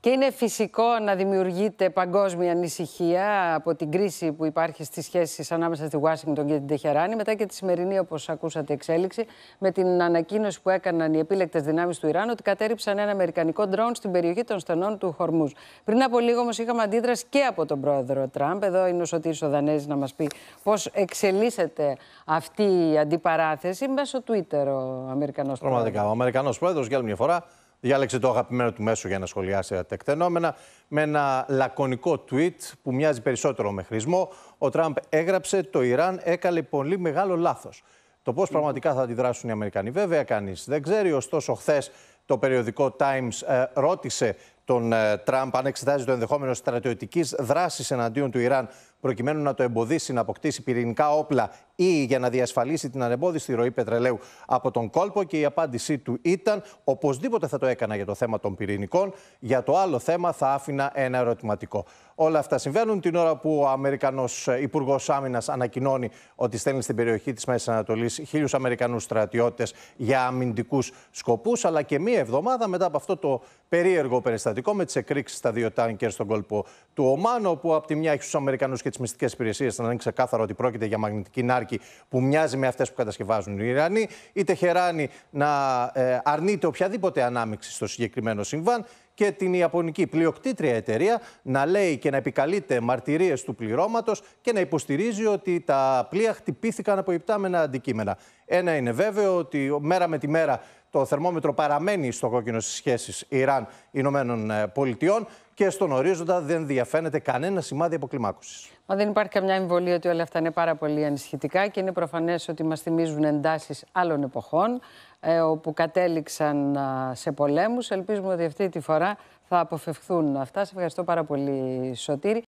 Και είναι φυσικό να δημιουργείται παγκόσμια ανησυχία από την κρίση που υπάρχει στις σχέσεις ανάμεσα στη Ουάσιγκτον και την Τεχεράνη, μετά και τη σημερινή, όπως ακούσατε, εξέλιξη, με την ανακοίνωση που έκαναν οι επίλεκτες δυνάμεις του Ιράν ότι κατέριψαν ένα αμερικανικό ντρόν στην περιοχή των στενών του Χορμούς. Πριν από λίγο, όμως, είχαμε αντίδραση και από τον πρόεδρο Τραμπ. Εδώ είναι ο Σωτήρης ο Δανέζης να μας πει πώς εξελίσσεται αυτή η αντιπαράθεση μέσω Twitter ο Αμερικανός Πραγματικά, ο Αμερικανός πρόεδρος για άλλη μια φορά Διάλεξε το αγαπημένο του μέσο για να σχολιάσει τα τεκτενόμενα με ένα λακωνικό tweet που μοιάζει περισσότερο με χρησμό. Ο Τραμπ έγραψε «Το Ιράν έκανε πολύ μεγάλο λάθος». Το ιραν εκαλε πολυ μεγαλο πραγματικά θα αντιδράσουν οι Αμερικανοί βέβαια κανείς δεν ξέρει. Ωστόσο χθες το περιοδικό Times ε, ρώτησε τον ε, Τραμπ αν εξετάζει το ενδεχόμενο στρατιωτικής δράσης εναντίον του Ιράν προκειμένου να το εμποδίσει να αποκτήσει πυρηνικά όπλα ή για να διασφαλίσει την ανεμπόδιστη ροή πετρελαίου από τον κόλπο. Και η απάντησή του ήταν: Οπωσδήποτε θα το έκανα για το θέμα των πυρηνικών. Για το άλλο θέμα θα άφηνα ένα ερωτηματικό. Όλα αυτά συμβαίνουν την ώρα που ο Αμερικανός Υπουργός Άμυνας ανακοινώνει ότι στέλνει στην περιοχή της Μέσης Ανατολής χίλιους Αμερικανούς στρατιώτες για αμυντικούς σκοπούς. Αλλά και μία εβδομάδα μετά από αυτό το περίεργο περιστατικό με τις εκρήξεις στα δύο τάνκερ στον κόλπο του Ομάνο, που από τη μια έχει τους Αμερικανούς και τις μυστικές υπηρεσίες να είναι ξεκάθαρο ότι πρόκειται για μαγνητική νάρκη που μοιάζει με αυτές που κατασκευάζουν οι Ιρανοί, η Τεχεράνη να ε, αρνείται οποιαδήποτε ανάμειξη στο συγκεκριμένο συμβάν και την Ιαπωνική πλειοκτήτρια εταιρεία να λέει και να επικαλείται μαρτυρίες του πληρώματος και να υποστηρίζει ότι τα πλοία χτυπήθηκαν από υπτάμενα αντικείμενα. Ένα είναι βέβαιο ότι μέρα με τη μέρα το θερμόμετρο παραμένει στο κόκκινο στις σχέσεις Ιράν-Ηνωμένων ε, Πολιτειών και στον ορίζοντα δεν διαφαίνεται κανένα σημάδι αποκλιμάκωσης. Μα δεν υπάρχει καμιά εμβολία ότι όλα αυτά είναι πάρα πολύ ανησυχητικά και είναι προφανές ότι μας θυμίζουν εντάσεις άλλων εποχών ε, όπου κατέληξαν σε πολέμους. Ελπίζουμε ότι αυτή τη φορά θα αποφευχθούν αυτά. Σε ευχαριστώ πάρα πολύ, Σωτήρη.